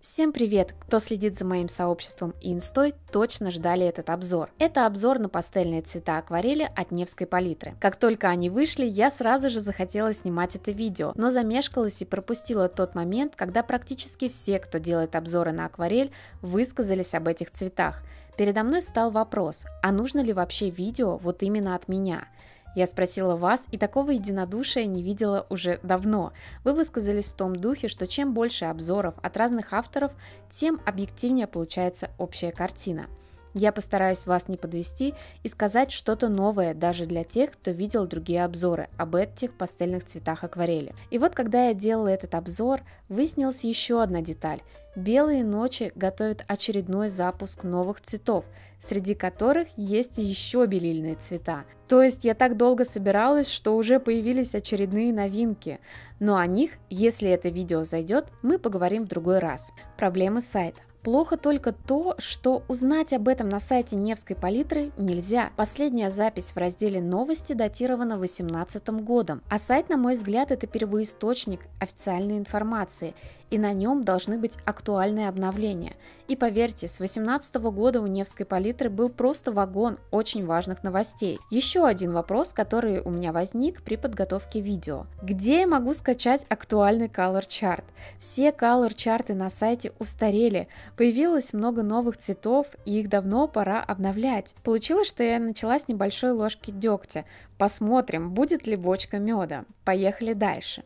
Всем привет! Кто следит за моим сообществом инстой, точно ждали этот обзор. Это обзор на пастельные цвета акварели от Невской палитры. Как только они вышли, я сразу же захотела снимать это видео, но замешкалась и пропустила тот момент, когда практически все, кто делает обзоры на акварель, высказались об этих цветах. Передо мной стал вопрос, а нужно ли вообще видео вот именно от меня – я спросила вас, и такого единодушия не видела уже давно. Вы высказались в том духе, что чем больше обзоров от разных авторов, тем объективнее получается общая картина. Я постараюсь вас не подвести и сказать что-то новое даже для тех, кто видел другие обзоры об этих пастельных цветах акварели. И вот когда я делала этот обзор, выяснилась еще одна деталь. Белые ночи готовят очередной запуск новых цветов – среди которых есть еще белильные цвета. То есть я так долго собиралась, что уже появились очередные новинки. Но о них, если это видео зайдет, мы поговорим в другой раз. Проблемы сайта. Плохо только то, что узнать об этом на сайте Невской палитры нельзя. Последняя запись в разделе «Новости» датирована 2018 годом, а сайт, на мой взгляд, это первоисточник официальной информации, и на нем должны быть актуальные обновления. И поверьте, с 2018 года у Невской палитры был просто вагон очень важных новостей. Еще один вопрос, который у меня возник при подготовке видео. Где я могу скачать актуальный color chart? Все color чарты на сайте устарели, появилось много новых цветов и их давно пора обновлять. Получилось, что я начала с небольшой ложки дегтя. Посмотрим, будет ли бочка меда. Поехали дальше.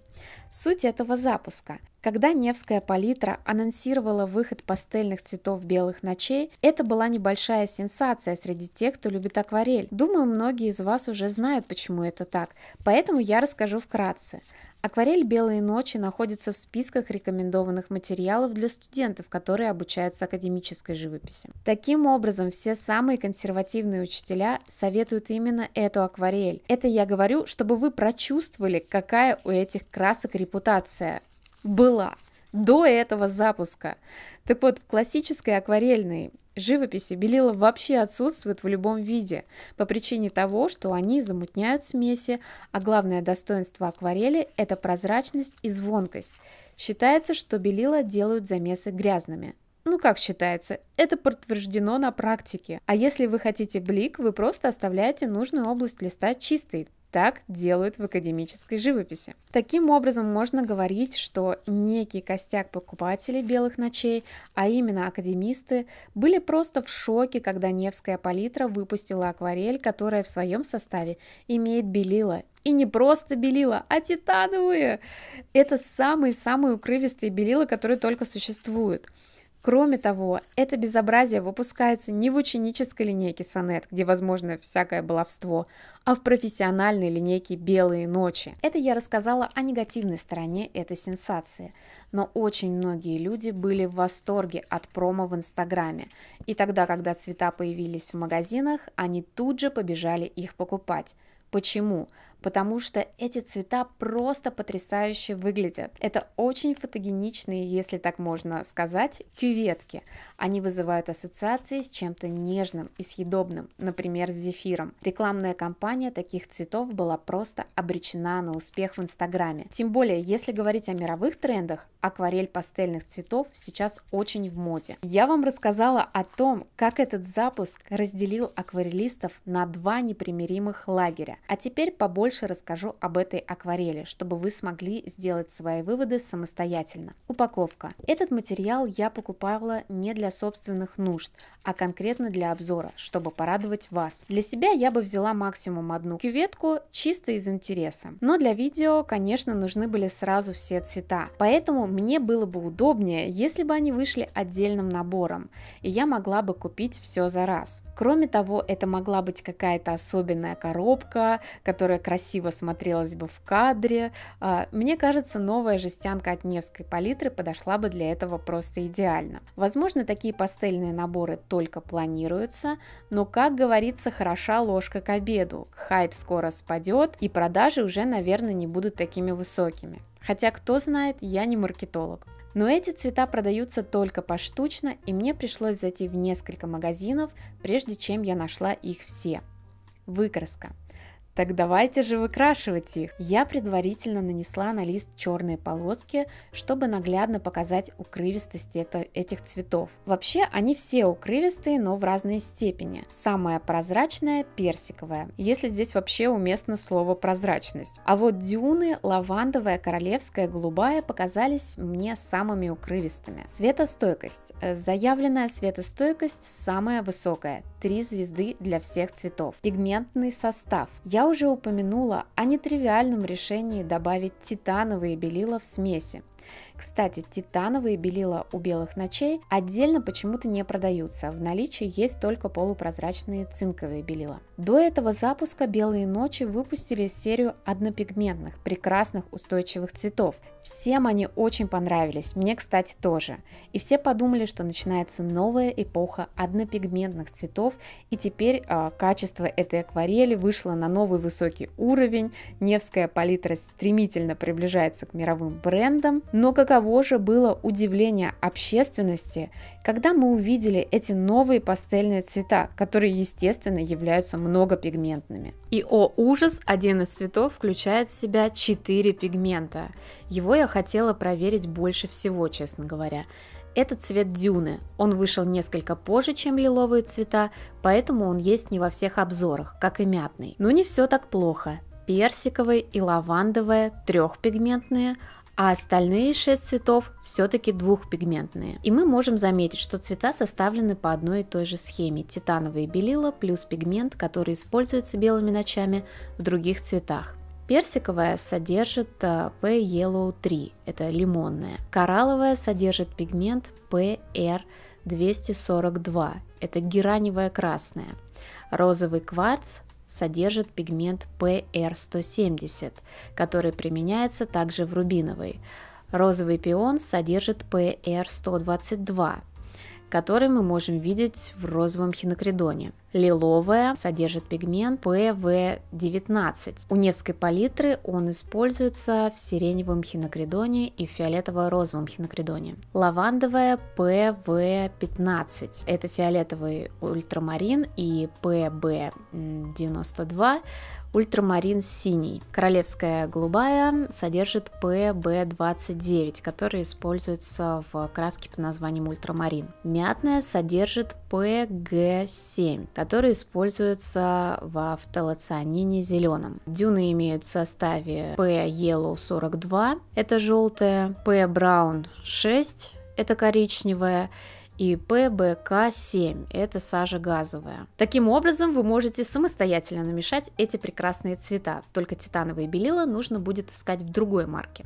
Суть этого запуска. Когда Невская палитра анонсировала выход пастельных цветов белых ночей, это была небольшая сенсация среди тех, кто любит акварель. Думаю, многие из вас уже знают, почему это так, поэтому я расскажу вкратце. Акварель «Белые ночи» находится в списках рекомендованных материалов для студентов, которые обучаются академической живописи. Таким образом, все самые консервативные учителя советуют именно эту акварель. Это я говорю, чтобы вы прочувствовали, какая у этих красок репутация была до этого запуска. Так вот, в классической акварельной живописи белила вообще отсутствуют в любом виде по причине того, что они замутняют смеси, а главное достоинство акварели – это прозрачность и звонкость. Считается, что белила делают замесы грязными – ну, как считается, это подтверждено на практике. А если вы хотите блик, вы просто оставляете нужную область листа чистой, так делают в академической живописи. Таким образом, можно говорить, что некий костяк покупателей «Белых ночей», а именно академисты, были просто в шоке, когда Невская палитра выпустила акварель, которая в своем составе имеет белила и не просто белила, а титановые. Это самые-самые укрывистые белила, которые только существуют. Кроме того, это безобразие выпускается не в ученической линейке «Сонет», где возможно всякое баловство, а в профессиональной линейке «Белые ночи». Это я рассказала о негативной стороне этой сенсации, но очень многие люди были в восторге от промо в Инстаграме, и тогда, когда цвета появились в магазинах, они тут же побежали их покупать. Почему? потому что эти цвета просто потрясающе выглядят. Это очень фотогеничные, если так можно сказать, кюветки. Они вызывают ассоциации с чем-то нежным и съедобным, например, с зефиром. Рекламная кампания таких цветов была просто обречена на успех в Инстаграме. Тем более, если говорить о мировых трендах, акварель пастельных цветов сейчас очень в моде. Я вам рассказала о том, как этот запуск разделил акварелистов на два непримиримых лагеря. А теперь побольше больше расскажу об этой акварели, чтобы вы смогли сделать свои выводы самостоятельно. Упаковка. Этот материал я покупала не для собственных нужд, а конкретно для обзора, чтобы порадовать вас. Для себя я бы взяла максимум одну кюветку чисто из интереса. Но для видео, конечно, нужны были сразу все цвета, поэтому мне было бы удобнее, если бы они вышли отдельным набором, и я могла бы купить все за раз. Кроме того, это могла быть какая-то особенная коробка, которая красиво красиво смотрелась бы в кадре. А, мне кажется, новая жестянка от Невской палитры подошла бы для этого просто идеально. Возможно, такие пастельные наборы только планируются, но, как говорится, хороша ложка к обеду. Хайп скоро спадет, и продажи уже, наверное, не будут такими высокими. Хотя, кто знает, я не маркетолог. Но эти цвета продаются только поштучно, и мне пришлось зайти в несколько магазинов, прежде чем я нашла их все. Выкраска – так давайте же выкрашивать их. Я предварительно нанесла на лист черные полоски, чтобы наглядно показать укрывистость это, этих цветов. Вообще они все укрывистые, но в разной степени. Самая прозрачная персиковая, если здесь вообще уместно слово прозрачность. А вот дюны, лавандовая, королевская, голубая показались мне самыми укрывистыми. Светостойкость. Э, заявленная светостойкость самая высокая. Три звезды для всех цветов. Пигментный состав. Я я уже упомянула о нетривиальном решении добавить титановые белила в смеси. Кстати, титановые белила у белых ночей отдельно почему-то не продаются, в наличии есть только полупрозрачные цинковые белила. До этого запуска «Белые ночи» выпустили серию однопигментных, прекрасных устойчивых цветов. Всем они очень понравились, мне, кстати, тоже. И все подумали, что начинается новая эпоха однопигментных цветов, и теперь э, качество этой акварели вышло на новый высокий уровень, Невская палитра стремительно приближается к мировым брендам, но каково же было удивление общественности, когда мы увидели эти новые пастельные цвета, которые, естественно, являются многопигментными. И, о ужас, один из цветов включает в себя 4 пигмента. Его я хотела проверить больше всего, честно говоря. Это цвет дюны. Он вышел несколько позже, чем лиловые цвета, поэтому он есть не во всех обзорах, как и мятный. Но не все так плохо персиковые и лавандовые трехпигментные, а остальные 6 цветов все-таки двухпигментные. И мы можем заметить, что цвета составлены по одной и той же схеме. Титановые белила плюс пигмент, который используется белыми ночами в других цветах. Персиковая содержит э, P Yellow 3, это лимонная. Коралловая содержит пигмент PR 242, это гераневая красная. Розовый кварц содержит пигмент PR170, который применяется также в рубиновой. Розовый пион содержит PR122, который мы можем видеть в розовом хинокридоне. Лиловая содержит пигмент ПВ-19. У Невской палитры он используется в сиреневом хинокридоне и фиолетово-розовом хинокридоне. Лавандовая ПВ-15. Это фиолетовый ультрамарин и ПБ-92 Ультрамарин синий. Королевская голубая содержит ПБ-29, который используется в краске под названием ультрамарин. Мятная содержит ПГ-7, который используется во фталоцианине зеленом. Дюны имеют в составе P Yellow 42, это желтая, P Brown 6, это коричневая, и ПБК-7 – это сажа газовая. Таким образом, вы можете самостоятельно намешать эти прекрасные цвета, только титановые белила нужно будет искать в другой марке.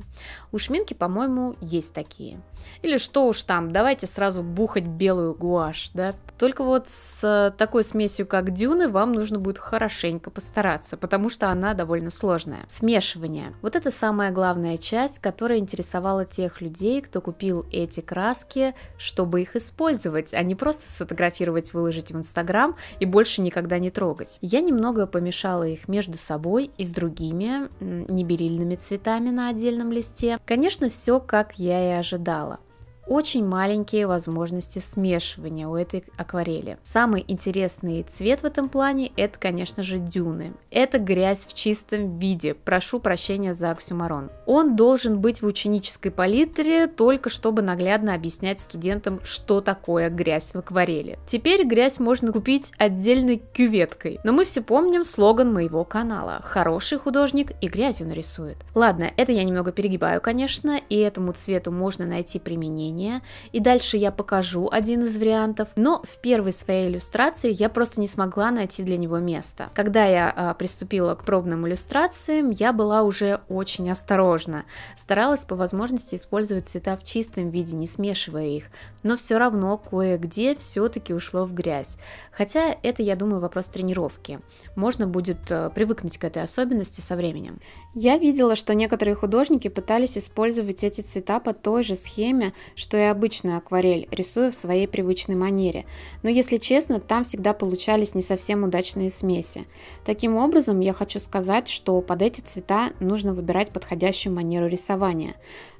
У Шминки, по-моему, есть такие. Или что уж там, давайте сразу бухать белую гуашь, да? Только вот с такой смесью, как дюны, вам нужно будет хорошенько постараться, потому что она довольно сложная. Смешивание. Вот это самая главная часть, которая интересовала тех людей, кто купил эти краски, чтобы их использовать использовать, а не просто сфотографировать, выложить в Инстаграм и больше никогда не трогать. Я немного помешала их между собой и с другими неберильными цветами на отдельном листе. Конечно, все как я и ожидала очень маленькие возможности смешивания у этой акварели. Самый интересный цвет в этом плане это, конечно же, дюны. Это грязь в чистом виде. Прошу прощения за оксюмарон. Он должен быть в ученической палитре только чтобы наглядно объяснять студентам, что такое грязь в акварели. Теперь грязь можно купить отдельной кюветкой. Но мы все помним слоган моего канала. Хороший художник и грязью нарисует. Ладно, это я немного перегибаю, конечно, и этому цвету можно найти применение изменения. И дальше я покажу один из вариантов, но в первой своей иллюстрации я просто не смогла найти для него место. Когда я а, приступила к пробным иллюстрациям, я была уже очень осторожна. Старалась по возможности использовать цвета в чистом виде, не смешивая их, но все равно кое-где все-таки ушло в грязь. Хотя это, я думаю, вопрос тренировки. Можно будет э, привыкнуть к этой особенности со временем. Я видела, что некоторые художники пытались использовать эти цвета по той же схеме, что что и обычную акварель, рисую в своей привычной манере, но если честно, там всегда получались не совсем удачные смеси. Таким образом, я хочу сказать, что под эти цвета нужно выбирать подходящую манеру рисования.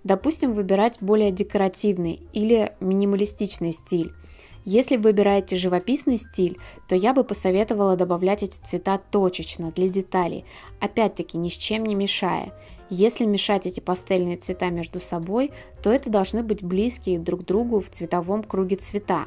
Допустим, выбирать более декоративный или минималистичный стиль. Если выбираете живописный стиль, то я бы посоветовала добавлять эти цвета точечно, для деталей, опять-таки ни с чем не мешая. Если мешать эти пастельные цвета между собой, то это должны быть близкие друг другу в цветовом круге цвета.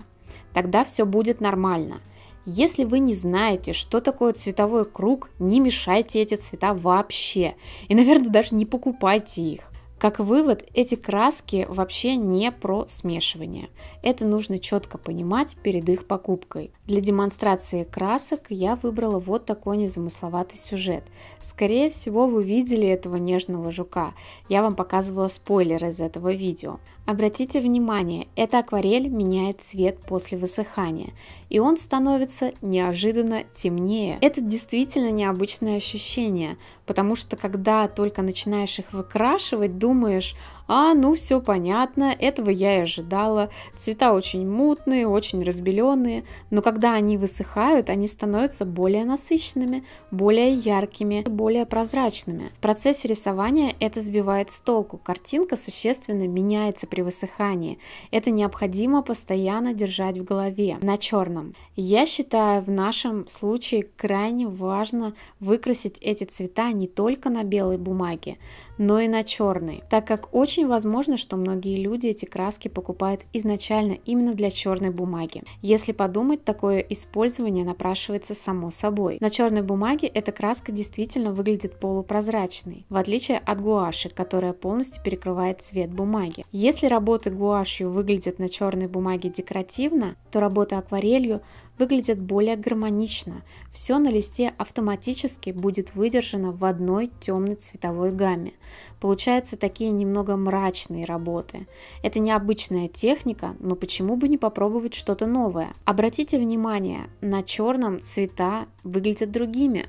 Тогда все будет нормально. Если вы не знаете, что такое цветовой круг, не мешайте эти цвета вообще. И, наверное, даже не покупайте их. Как вывод, эти краски вообще не про смешивание. Это нужно четко понимать перед их покупкой. Для демонстрации красок я выбрала вот такой незамысловатый сюжет. Скорее всего, вы видели этого нежного жука. Я вам показывала спойлер из этого видео. Обратите внимание, эта акварель меняет цвет после высыхания, и он становится неожиданно темнее. Это действительно необычное ощущение, потому что когда только начинаешь их выкрашивать, думаешь, а, ну все понятно, этого я и ожидала. Цвета очень мутные, очень разбеленные, но когда они высыхают, они становятся более насыщенными, более яркими, более прозрачными. В процессе рисования это сбивает с толку. Картинка существенно меняется при высыхании. Это необходимо постоянно держать в голове на черном. Я считаю, в нашем случае крайне важно выкрасить эти цвета не только на белой бумаге, но и на черный, так как очень возможно, что многие люди эти краски покупают изначально именно для черной бумаги. Если подумать, такое использование напрашивается само собой. На черной бумаге эта краска действительно выглядит полупрозрачной, в отличие от гуаши, которая полностью перекрывает цвет бумаги. Если работы гуашью выглядят на черной бумаге декоративно, то работы акварелью выглядят более гармонично. Все на листе автоматически будет выдержано в одной темной цветовой гамме. Получаются такие немного мрачные работы. Это необычная техника, но почему бы не попробовать что-то новое? Обратите внимание, на черном цвета выглядят другими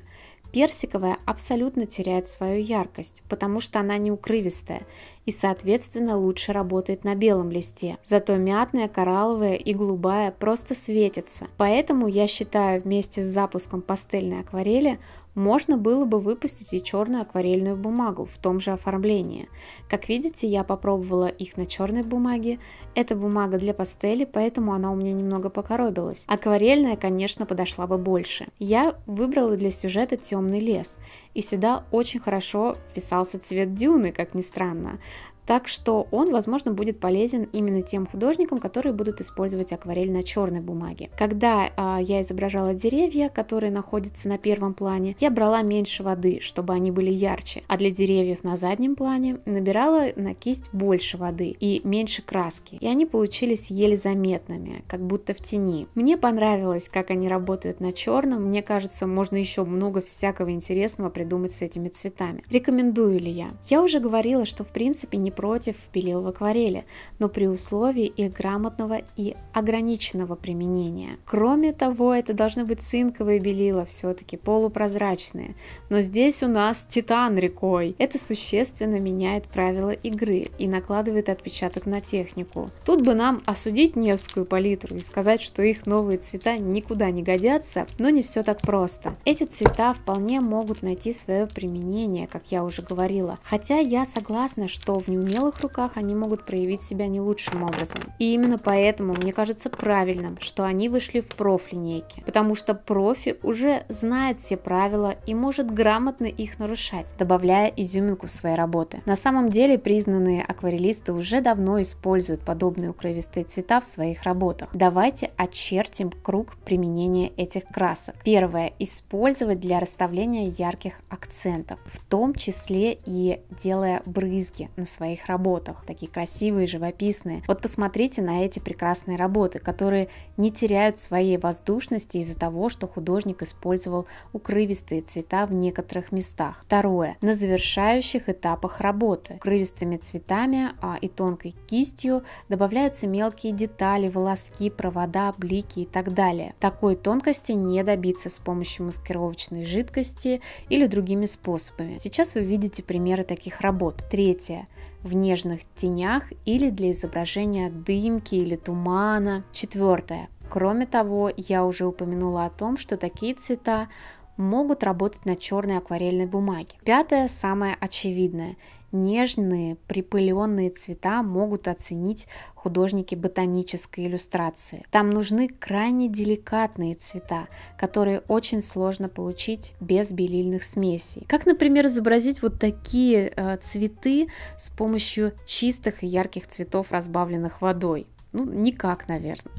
персиковая абсолютно теряет свою яркость, потому что она не укрывистая и, соответственно, лучше работает на белом листе. Зато мятная, коралловая и голубая просто светятся. Поэтому я считаю вместе с запуском пастельной акварели можно было бы выпустить и черную акварельную бумагу в том же оформлении. Как видите, я попробовала их на черной бумаге. Это бумага для пастели, поэтому она у меня немного покоробилась. Акварельная, конечно, подошла бы больше. Я выбрала для сюжета темный лес, и сюда очень хорошо вписался цвет дюны, как ни странно. Так что он, возможно, будет полезен именно тем художникам, которые будут использовать акварель на черной бумаге. Когда э, я изображала деревья, которые находятся на первом плане, я брала меньше воды, чтобы они были ярче, а для деревьев на заднем плане набирала на кисть больше воды и меньше краски, и они получились еле заметными, как будто в тени. Мне понравилось, как они работают на черном, мне кажется, можно еще много всякого интересного придумать с этими цветами. Рекомендую ли я? Я уже говорила, что в принципе не против, пилил в акварели, но при условии их грамотного и ограниченного применения. Кроме того, это должны быть цинковые белила, все-таки полупрозрачные. Но здесь у нас титан рекой. Это существенно меняет правила игры и накладывает отпечаток на технику. Тут бы нам осудить Невскую палитру и сказать, что их новые цвета никуда не годятся, но не все так просто. Эти цвета вполне могут найти свое применение, как я уже говорила. Хотя я согласна, что в нью неумелых руках они могут проявить себя не лучшим образом. И именно поэтому мне кажется правильным, что они вышли в профлинейке, потому что профи уже знает все правила и может грамотно их нарушать, добавляя изюминку в своей работы. На самом деле признанные акварелисты уже давно используют подобные укровистые цвета в своих работах. Давайте очертим круг применения этих красок. Первое. Использовать для расставления ярких акцентов, в том числе и делая брызги на своей своих работах, такие красивые, живописные. Вот посмотрите на эти прекрасные работы, которые не теряют своей воздушности из-за того, что художник использовал укрывистые цвета в некоторых местах. Второе. На завершающих этапах работы укрывистыми цветами а, и тонкой кистью добавляются мелкие детали, волоски, провода, блики и так далее. Такой тонкости не добиться с помощью маскировочной жидкости или другими способами. Сейчас вы видите примеры таких работ. Третье в нежных тенях или для изображения дымки или тумана. Четвертое. Кроме того, я уже упомянула о том, что такие цвета могут работать на черной акварельной бумаге. Пятое, самое очевидное нежные припыленные цвета могут оценить художники ботанической иллюстрации. Там нужны крайне деликатные цвета, которые очень сложно получить без белильных смесей. Как, например, изобразить вот такие э, цветы с помощью чистых и ярких цветов, разбавленных водой. Ну, никак, наверное.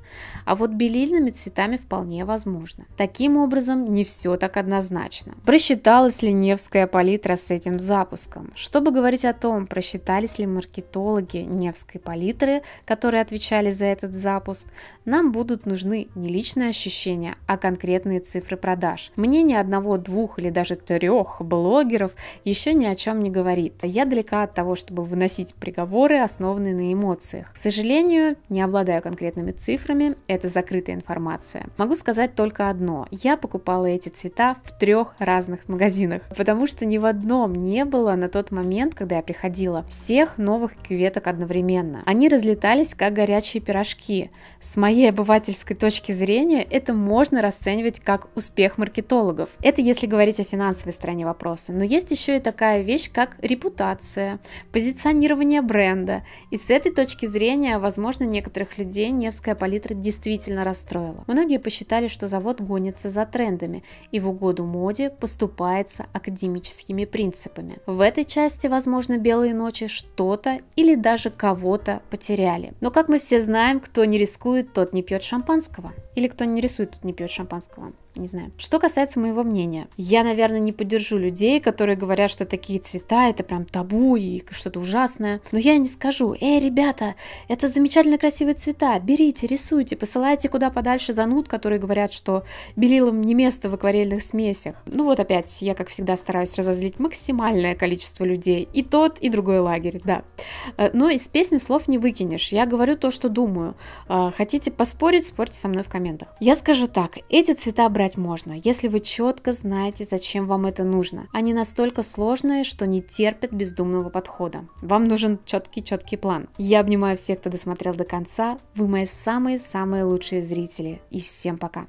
А вот белильными цветами вполне возможно. Таким образом, не все так однозначно. Просчиталась ли Невская палитра с этим запуском? Чтобы говорить о том, просчитались ли маркетологи Невской палитры, которые отвечали за этот запуск, нам будут нужны не личные ощущения, а конкретные цифры продаж. Мнение одного, двух или даже трех блогеров еще ни о чем не говорит. Я далека от того, чтобы выносить приговоры, основанные на эмоциях. К сожалению, не обладаю конкретными цифрами, это закрытая информация. Могу сказать только одно. Я покупала эти цвета в трех разных магазинах, потому что ни в одном не было на тот момент, когда я приходила, всех новых кюветок одновременно. Они разлетались как горячие пирожки. С моей обывательской точки зрения это можно расценивать как успех маркетологов. Это если говорить о финансовой стороне вопроса. Но есть еще и такая вещь, как репутация, позиционирование бренда. И с этой точки зрения, возможно, некоторые некоторых людей Невская палитра действительно расстроила. Многие посчитали, что завод гонится за трендами и в угоду моде поступается академическими принципами. В этой части, возможно, «Белые ночи» что-то или даже кого-то потеряли. Но, как мы все знаем, кто не рискует, тот не пьет шампанского. Или кто не рисует, тот не пьет шампанского не знаю. Что касается моего мнения, я, наверное, не поддержу людей, которые говорят, что такие цвета это прям табу и что-то ужасное. Но я не скажу, эй, ребята, это замечательно красивые цвета, берите, рисуйте, посылайте куда подальше зануд, которые говорят, что белилам не место в акварельных смесях. Ну вот опять, я, как всегда, стараюсь разозлить максимальное количество людей, и тот, и другой лагерь, да. Э, но из песни слов не выкинешь, я говорю то, что думаю. Э, хотите поспорить, спорьте со мной в комментах. Я скажу так, эти цвета брать брать можно, если вы четко знаете, зачем вам это нужно. Они а настолько сложные, что не терпят бездумного подхода. Вам нужен четкий-четкий план. Я обнимаю всех, кто досмотрел до конца. Вы мои самые-самые лучшие зрители. И всем пока.